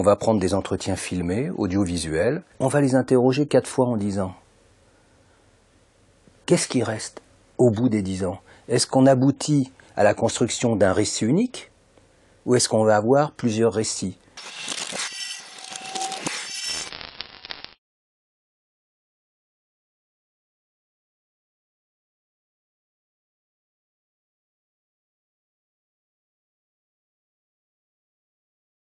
On va prendre des entretiens filmés, audiovisuels. On va les interroger quatre fois en dix ans. Qu'est-ce qui reste au bout des dix ans Est-ce qu'on aboutit à la construction d'un récit unique ou est-ce qu'on va avoir plusieurs récits